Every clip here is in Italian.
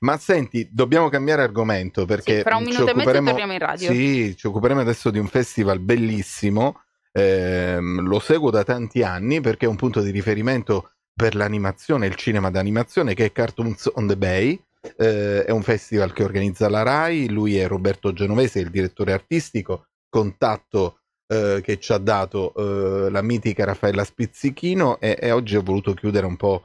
Ma senti, dobbiamo cambiare argomento perché sì, fra un minuto e mezzo torniamo in radio. Sì, ci occuperemo adesso di un festival bellissimo. Eh, lo seguo da tanti anni perché è un punto di riferimento per l'animazione, il cinema d'animazione che è Cartoons on the Bay. Eh, è un festival che organizza la RAI. Lui è Roberto Genovese, il direttore artistico, contatto eh, che ci ha dato eh, la mitica Raffaella Spizzichino. E, e oggi ho voluto chiudere un po'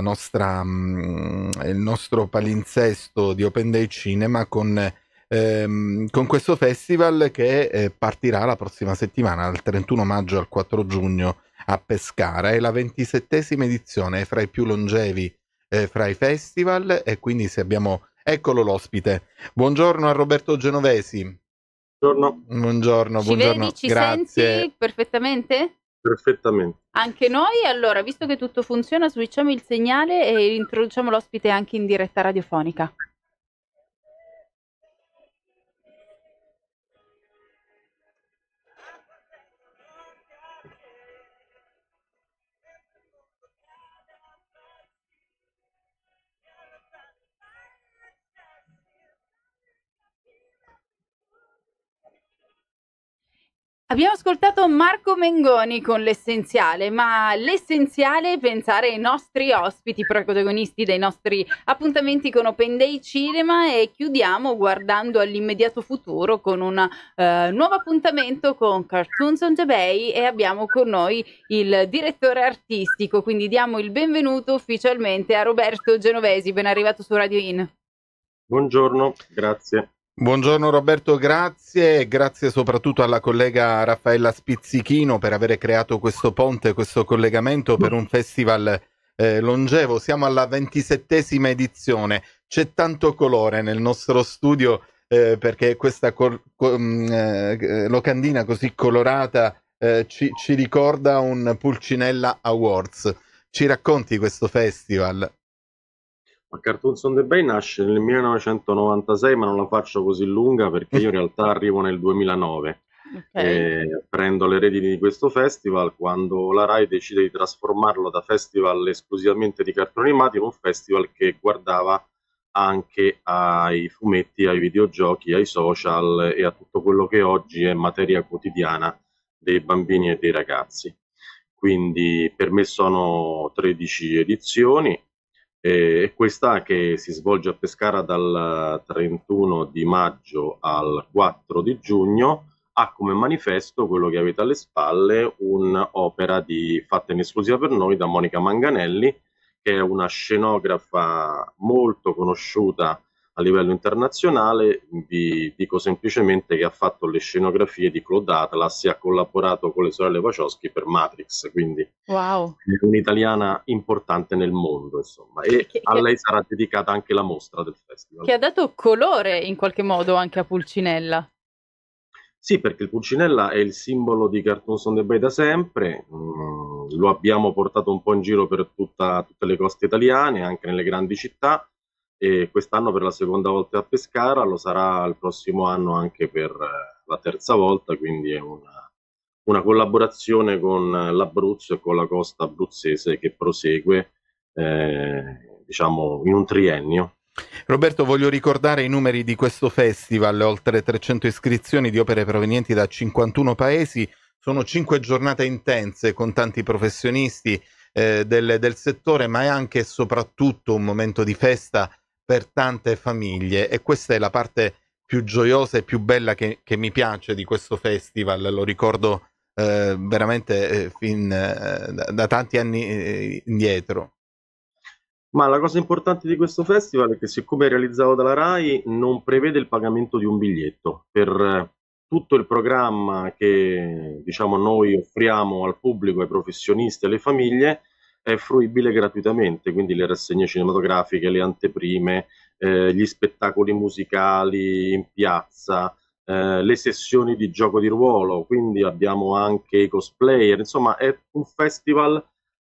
nostra, mm, il nostro palinsesto di Open Day Cinema con, ehm, con questo festival che eh, partirà la prossima settimana, dal 31 maggio al 4 giugno a Pescara. È la ventisettesima edizione, è fra i più longevi eh, fra i festival e quindi se abbiamo... Eccolo l'ospite. Buongiorno a Roberto Genovesi. Buongiorno. Buongiorno, buongiorno. Ci vedi, ci Grazie. senti perfettamente? Perfettamente. Anche noi, allora, visto che tutto funziona, switchiamo il segnale e introduciamo l'ospite anche in diretta radiofonica. Abbiamo ascoltato Marco Mengoni con l'essenziale, ma l'essenziale è pensare ai nostri ospiti, protagonisti dei nostri appuntamenti con Open Day Cinema e chiudiamo guardando all'immediato futuro con un uh, nuovo appuntamento con Cartoons on the Bay e abbiamo con noi il direttore artistico, quindi diamo il benvenuto ufficialmente a Roberto Genovesi, ben arrivato su Radio In. Buongiorno, grazie. Buongiorno Roberto, grazie e grazie soprattutto alla collega Raffaella Spizzichino per aver creato questo ponte, questo collegamento per un festival eh, longevo. Siamo alla ventisettesima edizione, c'è tanto colore nel nostro studio eh, perché questa col- co- mh, mm, eh, locandina così colorata eh, ci-, ci ricorda un Pulcinella Awards. Ci racconti questo festival? Ma Cartoons on the Bay nasce nel 1996, ma non la faccio così lunga perché io in realtà arrivo nel 2009. Okay. Eh, prendo le redini di questo festival quando la RAI decide di trasformarlo da festival esclusivamente di cartoni animati in un festival che guardava anche ai fumetti, ai videogiochi, ai social e a tutto quello che oggi è materia quotidiana dei bambini e dei ragazzi. Quindi per me sono 13 edizioni, e questa che si svolge a Pescara dal 31 di maggio al 4 di giugno ha come manifesto quello che avete alle spalle un'opera fatta in esclusiva per noi da Monica Manganelli che è una scenografa molto conosciuta a livello internazionale, vi dico semplicemente che ha fatto le scenografie di Claude Atlas e ha collaborato con le sorelle Wachowski per Matrix, quindi wow. è un'italiana importante nel mondo, insomma, e che, a lei sarà dedicata anche la mostra del festival. Che ha dato colore in qualche modo anche a Pulcinella. Sì, perché il Pulcinella è il simbolo di Cartoon on the Bay da sempre, mm, lo abbiamo portato un po' in giro per tutta, tutte le coste italiane, anche nelle grandi città, e quest'anno per la seconda volta a Pescara, lo sarà il prossimo anno anche per eh, la terza volta, quindi è una, una collaborazione con l'Abruzzo e con la costa abruzzese che prosegue eh, diciamo in un triennio. Roberto, voglio ricordare i numeri di questo festival, oltre 300 iscrizioni di opere provenienti da 51 paesi, sono cinque giornate intense con tanti professionisti eh, del, del settore, ma è anche e soprattutto un momento di festa per tante famiglie e questa è la parte più gioiosa e più bella che, che mi piace di questo festival, lo ricordo eh, veramente eh, fin eh, da, da, tanti anni eh, indietro. Ma la cosa importante di questo festival è che siccome è realizzato dalla RAI non prevede il pagamento di un biglietto per eh, tutto il programma che diciamo, noi offriamo al pubblico, ai professionisti, alle famiglie, è fruibile gratuitamente, quindi le rassegne cinematografiche, le anteprime, eh, gli spettacoli musicali in piazza, eh, le sessioni di gioco di ruolo, quindi abbiamo anche i cosplayer, insomma è un festival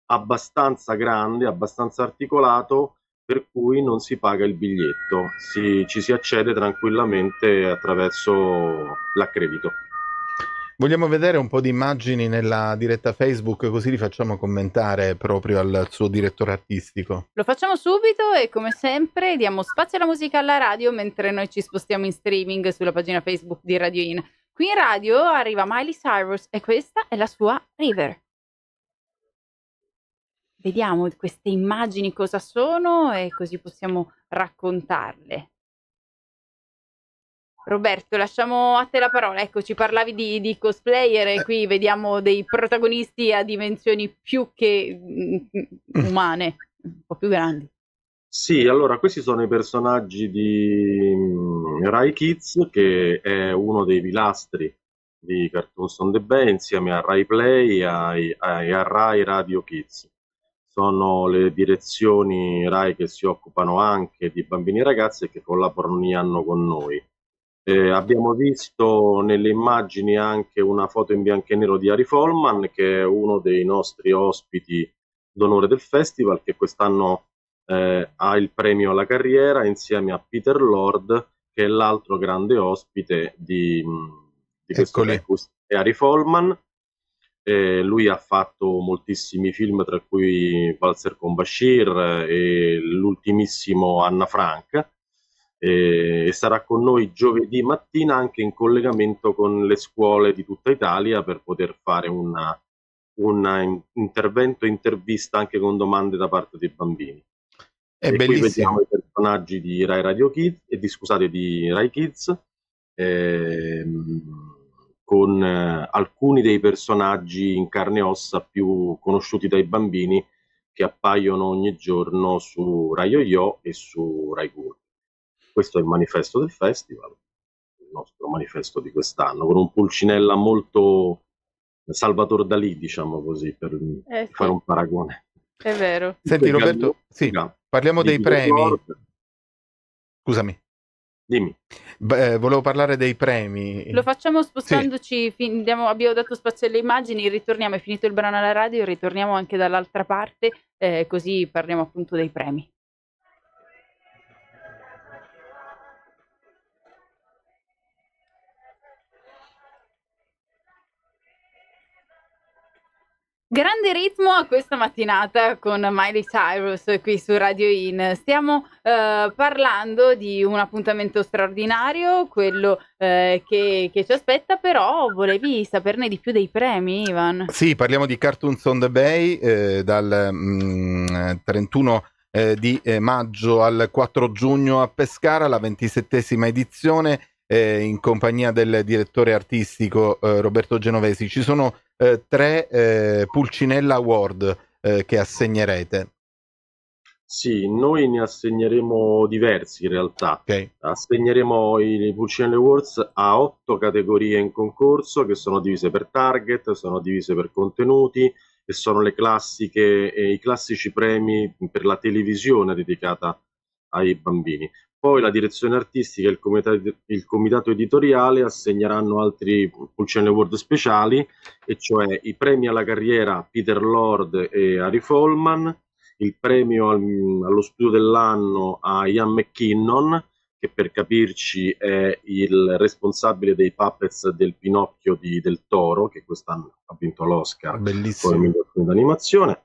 abbastanza grande, abbastanza articolato, per cui non si paga il biglietto, si, ci si accede tranquillamente attraverso l'accredito. Vogliamo vedere un po' di immagini nella diretta Facebook così li facciamo commentare proprio al suo direttore artistico. Lo facciamo subito e come sempre diamo spazio alla musica alla radio mentre noi ci spostiamo in streaming sulla pagina Facebook di Radio In. Qui in radio arriva Miley Cyrus e questa è la sua River. Vediamo queste immagini cosa sono e così possiamo raccontarle. Roberto, lasciamo a te la parola. Ecco, ci parlavi di, di cosplayer e eh. qui vediamo dei protagonisti a dimensioni più che mm, umane, un po' più grandi. Sì, allora questi sono i personaggi di mm, Rai Kids, che è uno dei pilastri di Cartoons on the Bay, insieme a Rai Play e a Rai Radio Kids. Sono le direzioni Rai che si occupano anche di bambini e ragazze e che collaborano ogni anno con noi. Eh, abbiamo visto nelle immagini anche una foto in bianco e nero di Ari Folman, che è uno dei nostri ospiti d'onore del festival, che quest'anno eh, ha il premio alla carriera insieme a Peter Lord, che è l'altro grande ospite di, mm, di questo Eccoci. è Ari Folman. Eh, lui ha fatto moltissimi film, tra cui Valzer con Bashir eh, e l'ultimissimo Anna Frank e sarà con noi giovedì mattina anche in collegamento con le scuole di tutta Italia per poter fare una, un intervento intervista anche con domande da parte dei bambini. È e bellissimo. vediamo i personaggi di Rai Radio Kids e eh, di, scusate, di Rai Kids ehm, con eh, alcuni dei personaggi in carne e ossa più conosciuti dai bambini che appaiono ogni giorno su Rai Yo, Yo e su Rai Google. Questo è il manifesto del festival, il nostro manifesto di quest'anno, con un pulcinella molto Salvatore Dalì, diciamo così, per eh, fare un paragone. È vero. Senti Roberto, sì, parliamo dei premi. Scusami. Dimmi. Beh, eh, volevo parlare dei premi. Lo facciamo spostandoci, sì. fin, andiamo, abbiamo dato spazio alle immagini, ritorniamo, è finito il brano alla radio, ritorniamo anche dall'altra parte, eh, così parliamo appunto dei premi. Grande ritmo a questa mattinata con Miley Cyrus qui su Radio In. Stiamo eh, parlando di un appuntamento straordinario, quello eh, che, che, ci aspetta, però volevi saperne di più dei premi, Ivan. Sì, parliamo di Cartoons on the Bay eh, dal mh, mm, eh, 31 di eh, maggio al 4 giugno a Pescara, la 27esima edizione eh, in compagnia del direttore artistico Roberto Genovesi. Ci sono eh, tre eh, Pulcinella Award eh, che assegnerete? Sì, noi ne assegneremo diversi in realtà. Okay. Assegneremo i Pulcinella Awards a otto categorie in concorso che sono divise per target, sono divise per contenuti e sono le classiche, eh, i classici premi per la televisione dedicata ai bambini poi la direzione artistica e il comitato, il comitato editoriale assegneranno altri Pulcine Award speciali, e cioè i premi alla carriera Peter Lord e Harry Follman, il premio al, allo studio dell'anno a Ian McKinnon, che per capirci è il responsabile dei puppets del Pinocchio di, del Toro, che quest'anno ha vinto l'Oscar come miglior film d'animazione.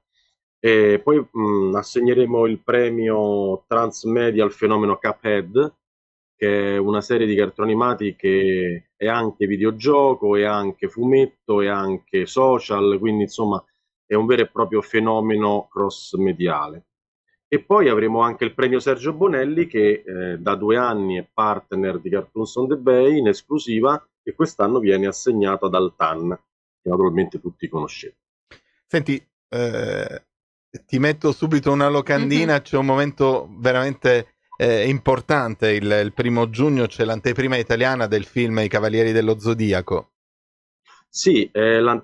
E poi mh, mm, assegneremo il premio Transmedia al fenomeno Cuphead, che è una serie di cartoni animati che è anche videogioco, è anche fumetto, è anche social, quindi insomma è un vero e proprio fenomeno cross-mediale. E poi avremo anche il premio Sergio Bonelli che eh, da due anni è partner di Cartoons on the Bay in esclusiva e quest'anno viene assegnato dal TAN, che naturalmente tutti conoscete. Senti, eh, ti metto subito una locandina, mm-hmm. c'è un momento veramente eh, importante, il, il, primo giugno c'è l'anteprima italiana del film I Cavalieri dello Zodiaco. Sì, è una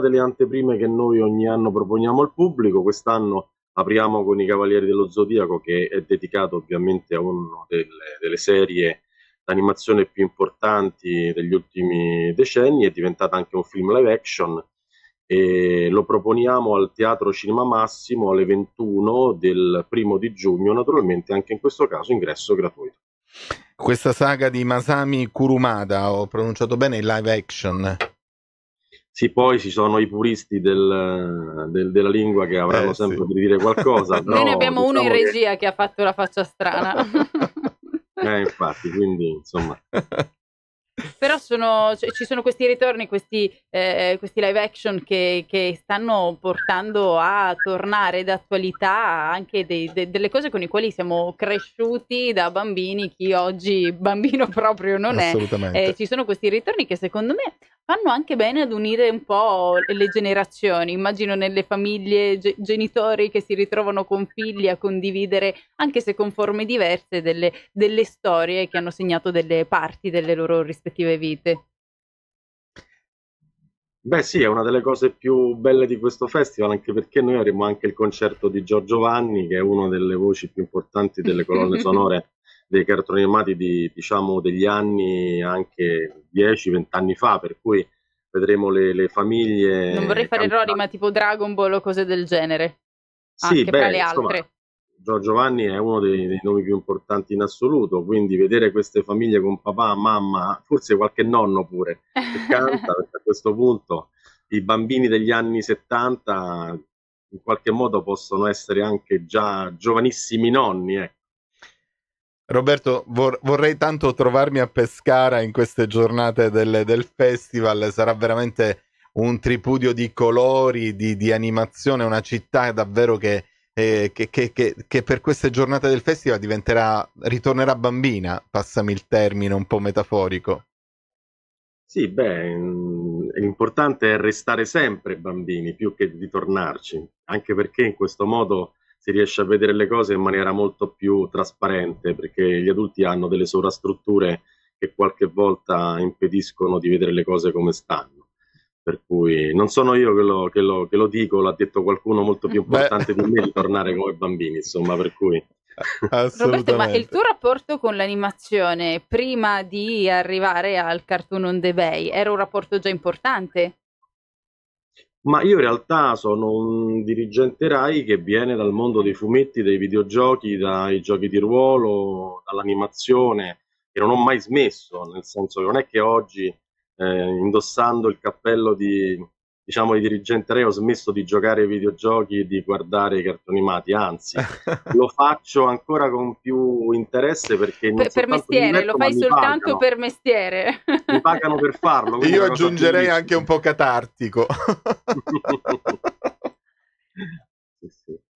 delle anteprime che noi ogni anno proponiamo al pubblico, quest'anno apriamo con I Cavalieri dello Zodiaco che è dedicato ovviamente a una delle, delle serie d'animazione più importanti degli ultimi decenni, è diventata anche un film live action e lo proponiamo al Teatro Cinema Massimo alle 21 del primo di giugno, naturalmente anche in questo caso ingresso gratuito. Questa saga di Masami Kurumada, ho pronunciato bene il live action. Sì, poi ci sono i puristi del, del, della lingua che avranno eh, sempre sì. di dire qualcosa. Noi ne abbiamo diciamo uno in diciamo regia che... che ha fatto la faccia strana. eh, infatti, quindi insomma. Però sono, cioè, ci sono questi ritorni, questi, eh, questi live action che, che, stanno portando a tornare d'attualità anche dei, de, delle cose con le quali siamo cresciuti da bambini, chi oggi bambino proprio non è. Assolutamente. Eh, ci sono questi ritorni che secondo me fanno anche bene ad unire un po' le generazioni. Immagino nelle famiglie ge- genitori che si ritrovano con figli a condividere, anche se con forme diverse, delle, delle storie che hanno segnato delle parti delle loro rispettive vite. Beh sì, è una delle cose più belle di questo festival, anche perché noi avremo anche il concerto di Giorgio Vanni, che è una delle voci più importanti delle colonne sonore dei cartoni animati di, diciamo, degli anni anche 10-20 anni fa, per cui vedremo le, le famiglie... Non vorrei fare cantare. errori, ma tipo Dragon Ball o cose del genere. Sì, anche beh, le insomma, Giovanni è uno dei, dei, nomi più importanti in assoluto, quindi vedere queste famiglie con papà, mamma, forse qualche nonno pure, che canta, perché a questo punto i bambini degli anni 70 in qualche modo possono essere anche già giovanissimi nonni, ecco. Roberto, vor- vorrei tanto trovarmi a Pescara in queste giornate del, del festival, sarà veramente un tripudio di colori, di, di animazione, una città davvero che, eh, che, che, che, per queste giornate del festival diventerà, ritornerà bambina, passami il termine un po' metaforico. Sì, beh, l'importante è restare sempre bambini più che di tornarci, anche perché in questo modo si riesce a vedere le cose in maniera molto più trasparente perché gli adulti hanno delle sovrastrutture che qualche volta impediscono di vedere le cose come stanno. Per cui non sono io che lo, che lo, che lo dico, l'ha detto qualcuno molto più importante Beh. di me di tornare come bambini, insomma, per cui... Roberto, ma il tuo rapporto con l'animazione prima di arrivare al Cartoon on the Bay era un rapporto già importante? ma io in realtà sono un dirigente RAI che viene dal mondo dei fumetti, dei videogiochi, dai giochi di ruolo, dall'animazione, e non ho mai smesso, nel senso che non è che oggi, eh, indossando il cappello di diciamo i dirigenti Re ho smesso di giocare ai videogiochi e di guardare i cartoni animati, anzi lo faccio ancora con più interesse perché per, per mestiere, metto, lo fai soltanto per mestiere. Mi pagano per farlo. Io aggiungerei anche un po' catartico.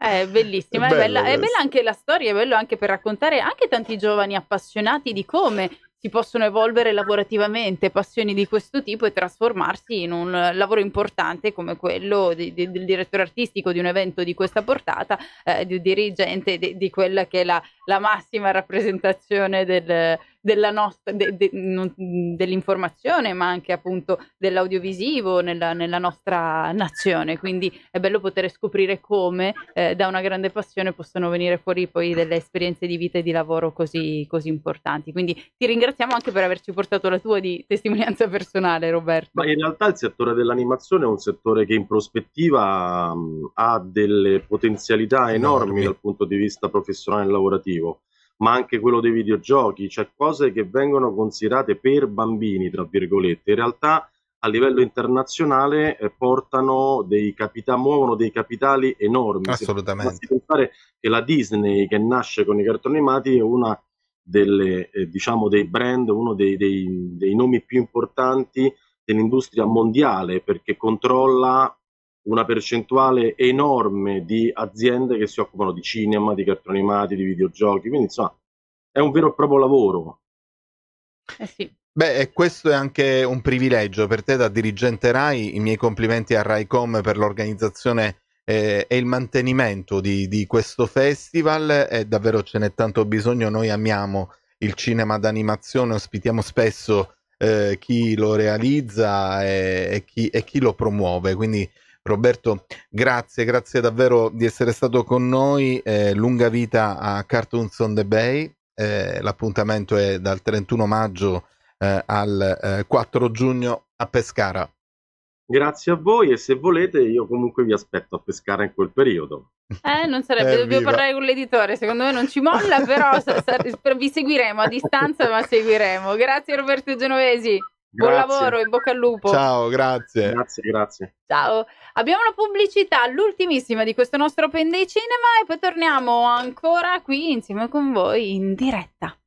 Eh, è bellissima, è, bella, è bella, anche la storia, è bello anche per raccontare anche tanti giovani appassionati di come si possono evolvere lavorativamente passioni di questo tipo e trasformarsi in un lavoro importante come quello di, di, del direttore artistico di un evento di questa portata, eh, di un dirigente di, di quella che è la, la massima rappresentazione del, della nostra, de, de, non, dell'informazione, ma anche appunto dell'audiovisivo nella, nella, nostra nazione. Quindi è bello poter scoprire come eh, da una grande passione possono venire fuori poi delle esperienze di vita e di lavoro così, così importanti. Quindi ti ringraziamo anche per averci portato la tua di testimonianza personale, Roberto. Ma in realtà il settore dell'animazione è un settore che in prospettiva mh, ha delle potenzialità enormi dal punto di vista professionale e lavorativo ma anche quello dei videogiochi, cioè cose che vengono considerate per bambini, tra virgolette. In realtà a livello internazionale eh, portano dei capita- muovono dei capitali enormi. Assolutamente. pensare che la Disney che nasce con i cartoni animati è una delle, eh, diciamo, dei brand, uno dei, dei, dei nomi più importanti dell'industria mondiale perché controlla una percentuale enorme di aziende che si occupano di cinema, di cartoni animati, di videogiochi, quindi insomma è un vero e proprio lavoro. Eh sì. Beh, e questo è anche un privilegio per te da dirigente RAI, i miei complimenti a RAICOM per l'organizzazione eh, e il mantenimento di, di questo festival, e davvero ce n'è tanto bisogno, noi amiamo il cinema d'animazione, ospitiamo spesso eh, chi lo realizza e, eh, e, chi, e chi lo promuove, quindi Roberto, grazie, grazie davvero di essere stato con noi. Eh, lunga vita a Cartoons on the Bay. Eh, l'appuntamento è dal 31 maggio eh, al 4 eh, giugno a Pescara. Grazie a voi e se volete io comunque vi aspetto a Pescara in quel periodo. Eh, non sarebbe, Evviva. Eh, dobbiamo parlare con l'editore, secondo me non ci molla, però sa, sa, vi seguiremo a distanza, ma seguiremo. Grazie Roberto Genovesi. Buon lavoro, in bocca al lupo. Ciao, grazie. Grazie, grazie. Ciao. Abbiamo la pubblicità, l'ultimissima di questo nostro Open Day Cinema e poi torniamo ancora qui insieme con voi in diretta.